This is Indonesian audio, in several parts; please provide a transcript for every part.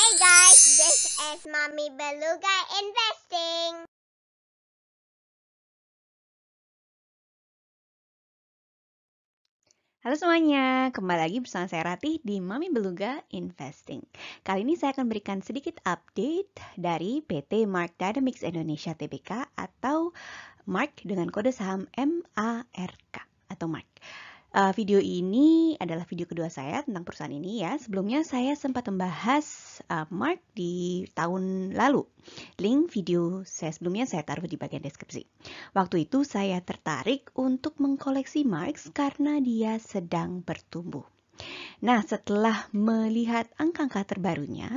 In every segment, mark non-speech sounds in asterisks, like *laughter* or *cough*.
Hey guys, this is Mommy Beluga Investing. Halo semuanya, kembali lagi bersama saya Ratih di Mami Beluga Investing. Kali ini saya akan berikan sedikit update dari PT Mark Dynamics Indonesia Tbk atau Mark dengan kode saham MARK atau Mark. Uh, video ini adalah video kedua saya tentang perusahaan ini ya. Sebelumnya saya sempat membahas uh, Mark di tahun lalu. Link video saya sebelumnya saya taruh di bagian deskripsi. Waktu itu saya tertarik untuk mengkoleksi Mark karena dia sedang bertumbuh. Nah, setelah melihat angka-angka terbarunya,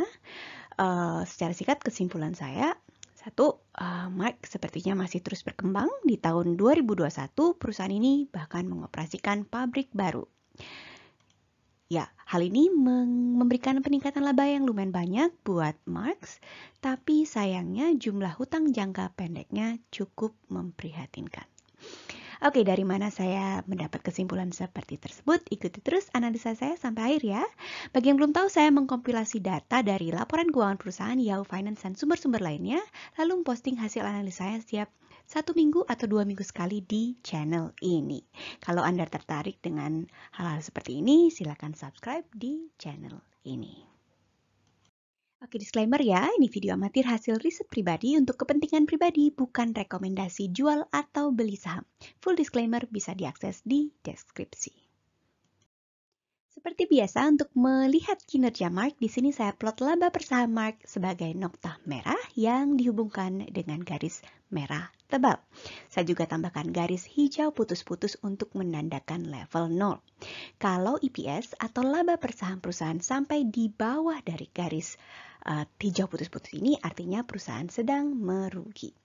uh, secara singkat kesimpulan saya satu, uh, eh, Mark sepertinya masih terus berkembang. Di tahun 2021, perusahaan ini bahkan mengoperasikan pabrik baru. Ya, hal ini memberikan peningkatan laba yang lumayan banyak buat Marx, tapi sayangnya jumlah hutang jangka pendeknya cukup memprihatinkan. Oke, dari mana saya mendapat kesimpulan seperti tersebut? Ikuti terus analisa saya sampai akhir ya. Bagi yang belum tahu, saya mengkompilasi data dari laporan keuangan perusahaan Yahoo Finance dan sumber-sumber lainnya, lalu posting hasil analisa saya setiap satu minggu atau dua minggu sekali di channel ini. Kalau Anda tertarik dengan hal-hal seperti ini, silakan subscribe di channel ini. Oke, disclaimer ya, ini video amatir hasil riset pribadi untuk kepentingan pribadi, bukan rekomendasi jual atau beli saham. Full disclaimer bisa diakses di deskripsi. Seperti biasa untuk melihat kinerja Mark, di sini saya plot laba per saham Mark sebagai nokta merah yang dihubungkan dengan garis merah tebal. Saya juga tambahkan garis hijau putus-putus untuk menandakan level 0. Kalau EPS atau laba per saham perusahaan sampai di bawah dari garis uh, hijau putus-putus ini artinya perusahaan sedang merugi.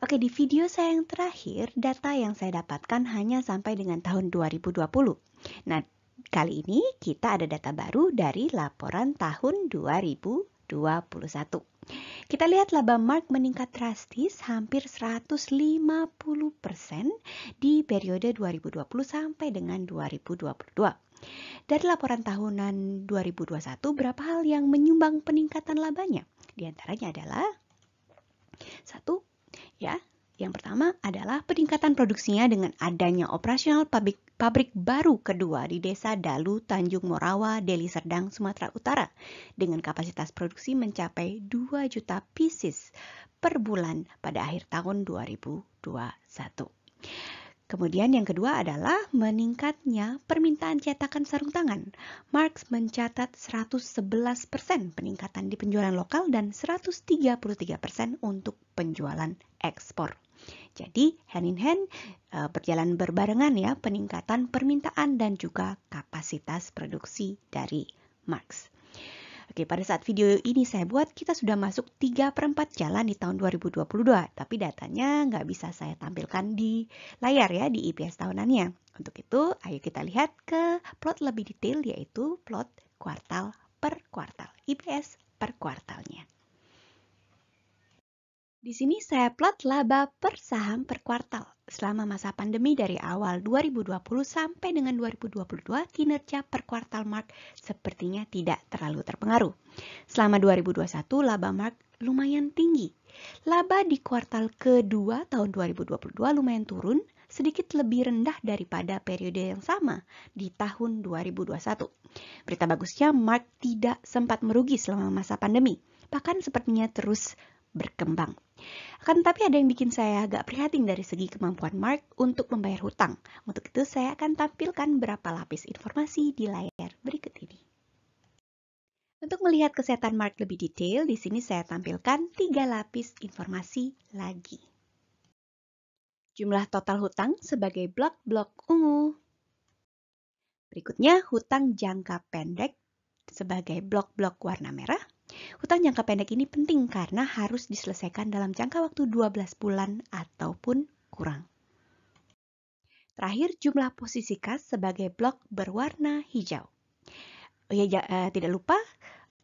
Oke, di video saya yang terakhir, data yang saya dapatkan hanya sampai dengan tahun 2020. Nah, Kali ini kita ada data baru dari laporan tahun 2021. Kita lihat laba Mark meningkat drastis hampir 150% di periode 2020 sampai dengan 2022. Dari laporan tahunan 2021, berapa hal yang menyumbang peningkatan labanya? Di antaranya adalah satu, ya, yang pertama adalah peningkatan produksinya dengan adanya operasional pabrik pabrik baru kedua di Desa Dalu, Tanjung Morawa, Deli Serdang, Sumatera Utara dengan kapasitas produksi mencapai 2 juta pieces per bulan pada akhir tahun 2021. Kemudian yang kedua adalah meningkatnya permintaan cetakan sarung tangan. Marx mencatat 111% peningkatan di penjualan lokal dan 133% untuk penjualan ekspor. Jadi hand in hand eh, berjalan berbarengan ya peningkatan permintaan dan juga kapasitas produksi dari Max. Oke, pada saat video ini saya buat, kita sudah masuk 3 per 4 jalan di tahun 2022. Tapi datanya nggak bisa saya tampilkan di layar ya, di IPS tahunannya. Untuk itu, ayo kita lihat ke plot lebih detail, yaitu plot kuartal per kuartal, IPS per kuartalnya. Di sini saya plot laba per saham per kuartal. Selama masa pandemi dari awal 2020 sampai dengan 2022, kinerja per kuartal Mark sepertinya tidak terlalu terpengaruh. Selama 2021, laba Mark lumayan tinggi. Laba di kuartal kedua tahun 2022 lumayan turun, sedikit lebih rendah daripada periode yang sama di tahun 2021. Berita bagusnya, Mark tidak sempat merugi selama masa pandemi. Bahkan sepertinya terus berkembang. Akan tetapi ada yang bikin saya agak prihatin dari segi kemampuan Mark untuk membayar hutang. Untuk itu saya akan tampilkan berapa lapis informasi di layar berikut ini. Untuk melihat kesehatan Mark lebih detail, di sini saya tampilkan tiga lapis informasi lagi. Jumlah total hutang sebagai blok-blok ungu. Berikutnya, hutang jangka pendek sebagai blok-blok warna merah. Hutang jangka pendek ini penting karena harus diselesaikan dalam jangka waktu 12 bulan ataupun kurang. Terakhir, jumlah posisi kas sebagai blok berwarna hijau. Oh ya, ya, eh, tidak lupa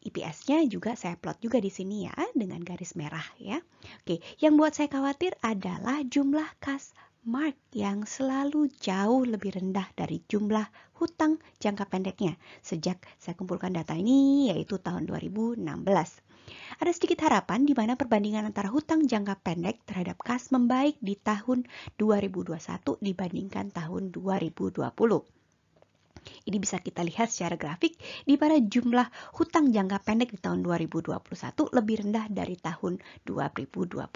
IPS-nya juga saya plot juga di sini ya dengan garis merah ya. Oke, yang buat saya khawatir adalah jumlah kas Mark yang selalu jauh lebih rendah dari jumlah hutang jangka pendeknya sejak saya kumpulkan data ini yaitu tahun 2016. Ada sedikit harapan di mana perbandingan antara hutang jangka pendek terhadap kas membaik di tahun 2021 dibandingkan tahun 2020. Ini bisa kita lihat secara grafik di mana jumlah hutang jangka pendek di tahun 2021 lebih rendah dari tahun 2020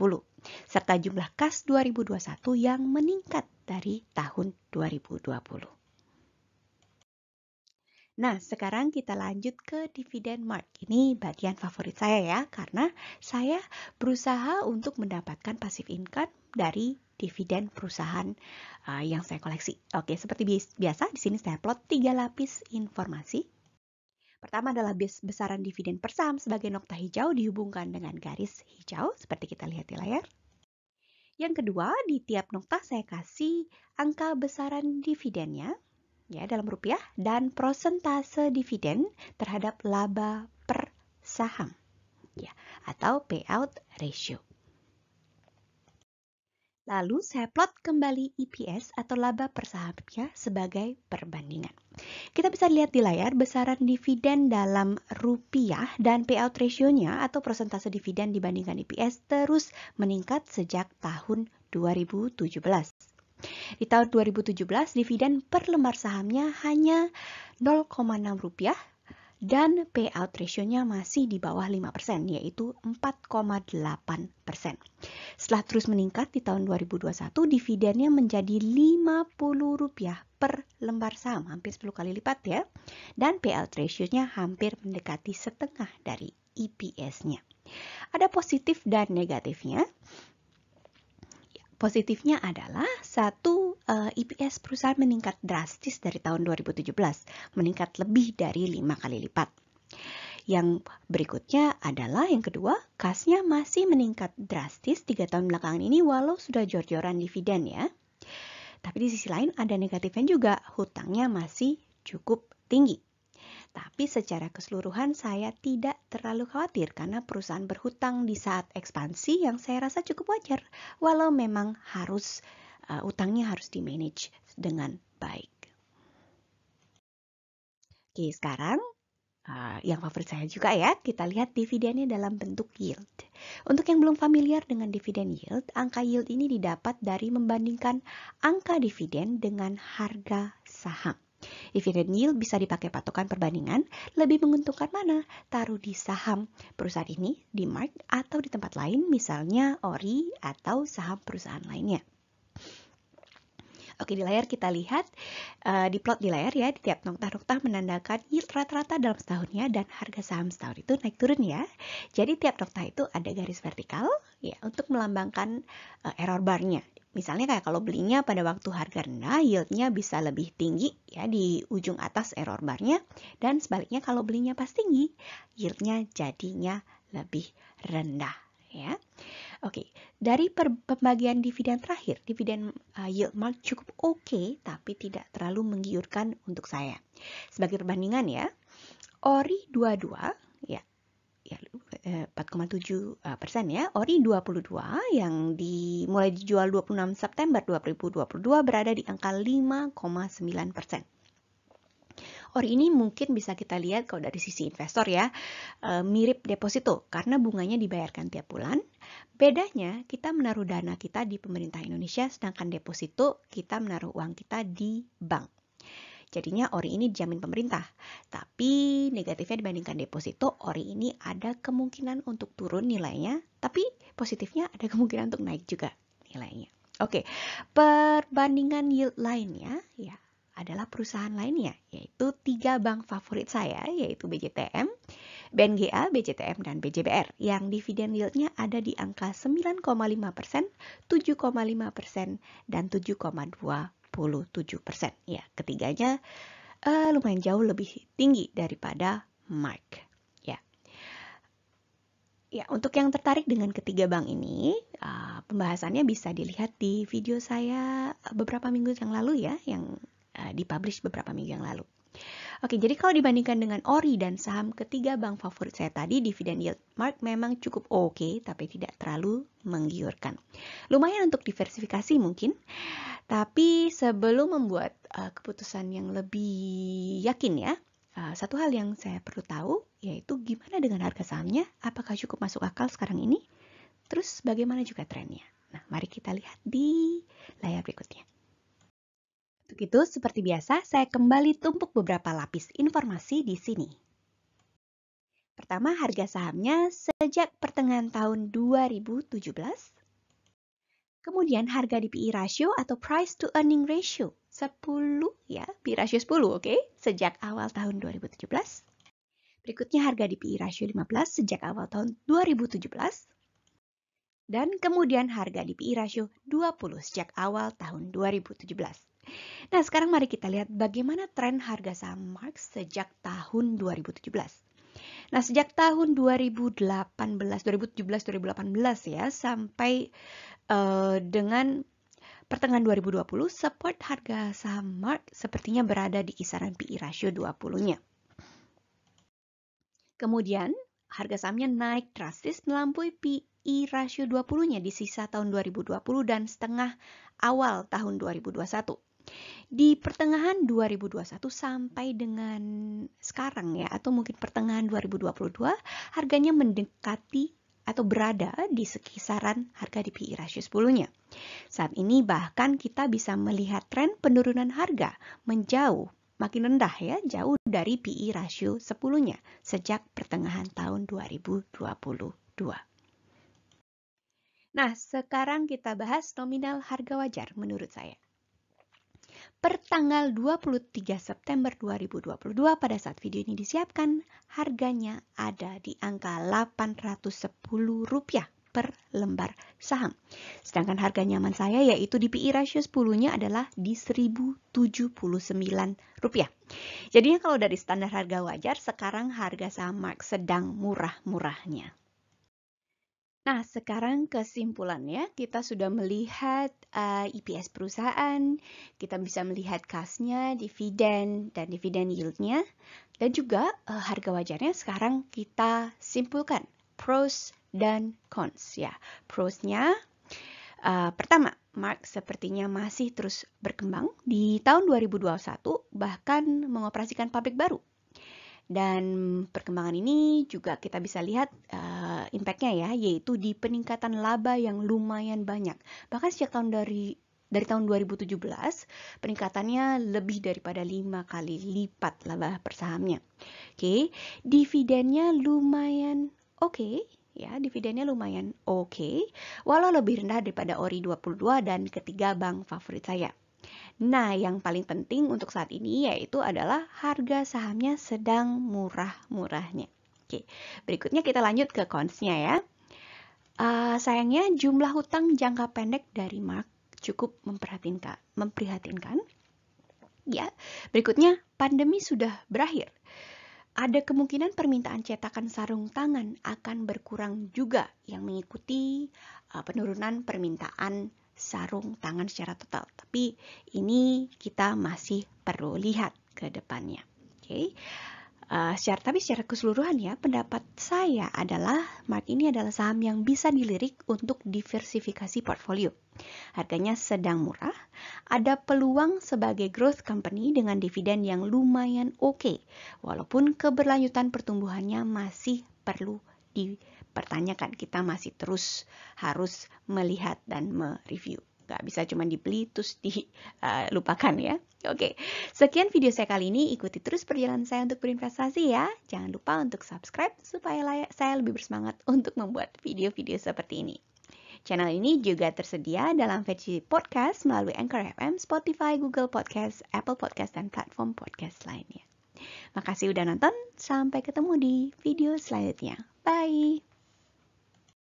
serta jumlah kas 2021 yang meningkat dari tahun 2020. Nah, sekarang kita lanjut ke dividend mark. Ini bagian favorit saya ya, karena saya berusaha untuk mendapatkan passive income dari dividen perusahaan uh, yang saya koleksi. Oke, seperti biasa di sini saya plot tiga lapis informasi. Pertama adalah besaran dividen per saham sebagai nokta hijau dihubungkan dengan garis hijau seperti kita lihat di layar. Yang kedua, di tiap nokta saya kasih angka besaran dividennya ya dalam rupiah dan prosentase dividen terhadap laba per saham ya atau payout ratio. Lalu saya plot kembali EPS atau laba per sahamnya sebagai perbandingan. Kita bisa lihat di layar besaran dividen dalam rupiah dan payout ratio-nya atau persentase dividen dibandingkan EPS terus meningkat sejak tahun 2017. Di tahun 2017, dividen per lembar sahamnya hanya 0,6 rupiah dan payout ratio-nya masih di bawah 5% yaitu 4,8%. Setelah terus meningkat di tahun 2021 dividennya menjadi Rp50 per lembar saham, hampir 10 kali lipat ya. Dan payout ratio-nya hampir mendekati setengah dari EPS-nya. Ada positif dan negatifnya. Positifnya adalah satu uh, eh, EPS perusahaan meningkat drastis dari tahun 2017, meningkat lebih dari lima kali lipat. Yang berikutnya adalah yang kedua, kasnya masih meningkat drastis tiga tahun belakangan ini walau sudah jor-joran dividen ya. Tapi di sisi lain ada negatifnya juga, hutangnya masih cukup tinggi. Tapi secara keseluruhan saya tidak terlalu khawatir karena perusahaan berhutang di saat ekspansi yang saya rasa cukup wajar, walau memang harus uh, utangnya harus di manage dengan baik. Oke, sekarang uh, yang favorit saya juga ya, kita lihat dividennya dalam bentuk yield. Untuk yang belum familiar dengan dividen yield, angka yield ini didapat dari membandingkan angka dividen dengan harga saham. Dividend yield bisa dipakai patokan perbandingan, lebih menguntungkan mana? Taruh di saham perusahaan ini, di mark, atau di tempat lain, misalnya ori atau saham perusahaan lainnya. Oke, di layar kita lihat, uh, di plot di layar ya, di tiap noktah-noktah menandakan yield rata-rata dalam setahunnya dan harga saham setahun itu naik turun ya. Jadi tiap noktah itu ada garis vertikal ya untuk melambangkan uh, error barnya. Misalnya kayak kalau belinya pada waktu harga rendah, yieldnya bisa lebih tinggi ya di ujung atas error barnya. Dan sebaliknya kalau belinya pas tinggi, yieldnya jadinya lebih rendah ya. Oke, okay, dari pembagian dividen terakhir, dividen uh, yield mark cukup oke okay, tapi tidak terlalu menggiurkan untuk saya. Sebagai perbandingan ya, ORI 22 ya ya 4,7 eh, uh, persen ya. Ori 22 yang dimulai dijual 26 September 2022 berada di angka 5,9 persen. Ori ini mungkin bisa kita lihat kalau dari sisi investor ya, eh, mirip deposito karena bunganya dibayarkan tiap bulan Bedanya kita menaruh dana kita di pemerintah Indonesia sedangkan deposito kita menaruh uang kita di bank. Jadinya ori ini dijamin pemerintah. Tapi negatifnya dibandingkan deposito, ori ini ada kemungkinan untuk turun nilainya, tapi positifnya ada *laughs* kemungkinan untuk naik juga nilainya. Oke, perbandingan yield lainnya ya adalah perusahaan lainnya, yaitu tiga bank favorit saya, yaitu BJTM, BNGA, BCTM, dan BJBR yang dividen yieldnya ada di angka 9,5%, 7,5%, dan 7,27%. Ya, ketiganya uh, lumayan jauh lebih tinggi daripada Mark. Ya. Ya, untuk yang tertarik dengan ketiga bank ini, uh, pembahasannya bisa dilihat di video saya beberapa minggu yang lalu ya, yang uh, dipublish beberapa minggu yang lalu. Oke, jadi kalau dibandingkan dengan ori dan saham ketiga bank favorit saya tadi, dividen yield mark memang cukup oke, okay, tapi tidak terlalu menggiurkan. Lumayan untuk diversifikasi mungkin, tapi sebelum membuat uh, keputusan yang lebih yakin ya, uh, satu hal yang saya perlu tahu yaitu gimana dengan harga sahamnya, apakah cukup masuk akal sekarang ini, terus bagaimana juga trennya. Nah, mari kita lihat di layar berikutnya. Untuk itu, seperti biasa, saya kembali tumpuk beberapa lapis informasi di sini. Pertama, harga sahamnya sejak pertengahan tahun 2017. Kemudian harga di pi e ratio atau price to earning ratio 10 ya, PE ratio 10 oke, okay? sejak awal tahun 2017. Berikutnya harga di PI e ratio 15 sejak awal tahun 2017. Dan kemudian harga di PI e ratio 20 sejak awal tahun 2017. Nah, sekarang mari kita lihat bagaimana tren harga saham Mark sejak tahun 2017. Nah, sejak tahun 2018, 2017, 2018 ya, sampai uh, dengan pertengahan 2020, support harga saham Mark sepertinya berada di kisaran PI e ratio 20-nya. Kemudian, harga sahamnya naik drastis melampaui PI e ratio 20-nya di sisa tahun 2020 dan setengah awal tahun 2021. Di pertengahan 2021 sampai dengan sekarang ya atau mungkin pertengahan 2022 harganya mendekati atau berada di sekisaran harga di PI e rasio 10-nya. Saat ini bahkan kita bisa melihat tren penurunan harga menjauh makin rendah ya, jauh dari PI e rasio 10-nya sejak pertengahan tahun 2022. Nah, sekarang kita bahas nominal harga wajar menurut saya. Pertanggal 23 September 2022 pada saat video ini disiapkan, harganya ada di angka Rp810 per lembar saham. Sedangkan harga nyaman saya yaitu di PI ratio 10-nya adalah di Rp1.079. Jadinya kalau dari standar harga wajar, sekarang harga saham Mark sedang murah-murahnya. Nah, sekarang kesimpulannya kita sudah melihat uh, eh, EPS perusahaan, kita bisa melihat kasnya, dividen, dan dividen yieldnya, dan juga uh, harga wajarnya sekarang kita simpulkan pros dan cons ya. Prosnya uh, pertama, Mark sepertinya masih terus berkembang di tahun 2021 bahkan mengoperasikan pabrik baru dan perkembangan ini juga kita bisa lihat uh, eh, impact ya, yaitu di peningkatan laba yang lumayan banyak. Bahkan sejak tahun dari dari tahun 2017, peningkatannya lebih daripada 5 kali lipat laba per sahamnya. Oke, okay. dividennya lumayan oke okay, ya, dividennya lumayan oke, okay, walau lebih rendah daripada ORI 22 dan ketiga bank favorit saya. Nah, yang paling penting untuk saat ini yaitu adalah harga sahamnya sedang murah-murahnya. Oke, berikutnya kita lanjut ke consnya ya. Uh, sayangnya jumlah hutang jangka pendek dari Mark cukup memprihatinkan. memprihatinkan. Ya, berikutnya pandemi sudah berakhir. Ada kemungkinan permintaan cetakan sarung tangan akan berkurang juga yang mengikuti eh, penurunan permintaan sarung tangan secara total. Tapi ini kita masih perlu lihat ke depannya. Oke. Okay. Uh, eh, secara, tapi secara keseluruhan ya, pendapat saya adalah Mark ini adalah saham yang bisa dilirik untuk diversifikasi portfolio. Harganya sedang murah, ada peluang sebagai growth company dengan dividen yang lumayan oke, okay, walaupun keberlanjutan pertumbuhannya masih perlu di dipertanyakan. Kita masih terus harus melihat dan mereview. Gak bisa cuma dibeli terus dilupakan *laughs* eh, uh, ya. Oke, sekian video saya kali ini. Ikuti terus perjalanan saya untuk berinvestasi ya. Jangan lupa untuk subscribe supaya saya lebih bersemangat *laughs* untuk membuat video-video seperti ini. Channel ini juga tersedia dalam versi podcast melalui Anchor FM, Spotify, Google Podcast, Apple Podcast, dan platform podcast lainnya. Makasih udah nonton, sampai ketemu di video selanjutnya. Bye!